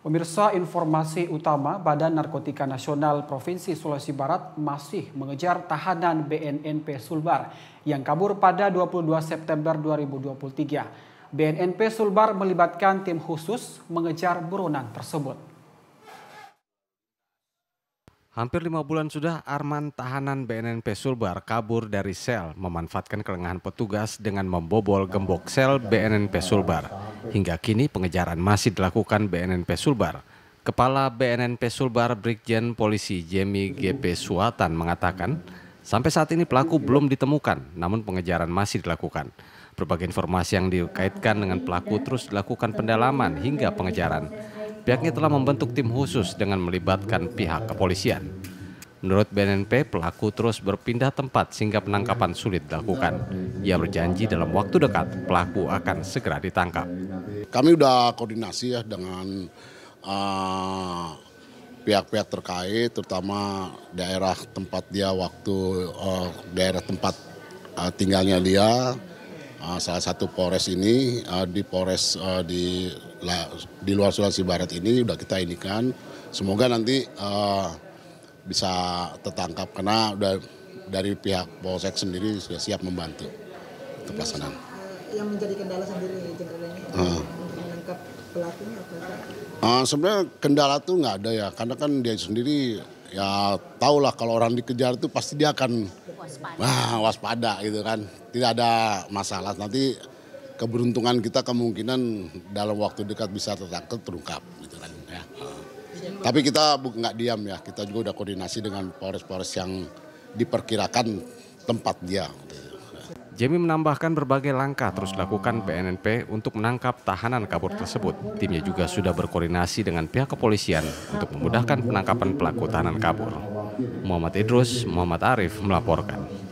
Pemirsa informasi utama Badan Narkotika Nasional Provinsi Sulawesi Barat masih mengejar tahanan BNNP Sulbar yang kabur pada 22 September 2023. BNNP Sulbar melibatkan tim khusus mengejar buronan tersebut. Hampir lima bulan sudah Arman tahanan BNNP Sulbar kabur dari sel memanfaatkan kelengahan petugas dengan membobol gembok sel BNNP Sulbar. Hingga kini pengejaran masih dilakukan BNNP Sulbar. Kepala BNNP Sulbar Brigjen Polisi Jemi GP Suatan mengatakan sampai saat ini pelaku belum ditemukan namun pengejaran masih dilakukan. Berbagai informasi yang dikaitkan dengan pelaku terus dilakukan pendalaman hingga pengejaran. Pihaknya telah membentuk tim khusus dengan melibatkan pihak kepolisian. Menurut BNNP, pelaku terus berpindah tempat sehingga penangkapan sulit dilakukan. Ia berjanji dalam waktu dekat pelaku akan segera ditangkap. Kami sudah koordinasi ya dengan pihak ah, pihak-pihak terkait, terutama daerah tempat dia waktu uh, daerah tempat uh, tinggalnya dia uh, salah satu Polres ini uh, di Polres uh, di la, di luar Sulawesi Barat ini sudah kita inikan. Semoga nanti uh, bisa tertangkap karena udah dari pihak Polsek sendiri sudah siap membantu untuk pelaksanaan. Eh, yang menjadi kendala sendiri ya, ini uh. menangkap pelakunya apa? Uh, sebenarnya kendala tuh nggak ada ya, karena kan dia sendiri ya tahulah kalau orang dikejar itu pasti dia akan waspada. Wah, waspada gitu kan. Tidak ada masalah. Nanti keberuntungan kita kemungkinan dalam waktu dekat bisa tertangkap terungkap gitu kan ya. Tapi kita nggak diam ya. Kita juga udah koordinasi dengan Polres-Polres yang diperkirakan tempat dia. Gitu ya. Jemi menambahkan berbagai langkah terus dilakukan BNNP untuk menangkap tahanan kabur tersebut. Timnya juga sudah berkoordinasi dengan pihak kepolisian untuk memudahkan penangkapan pelaku tahanan kabur. Muhammad Idrus, Muhammad Arif melaporkan.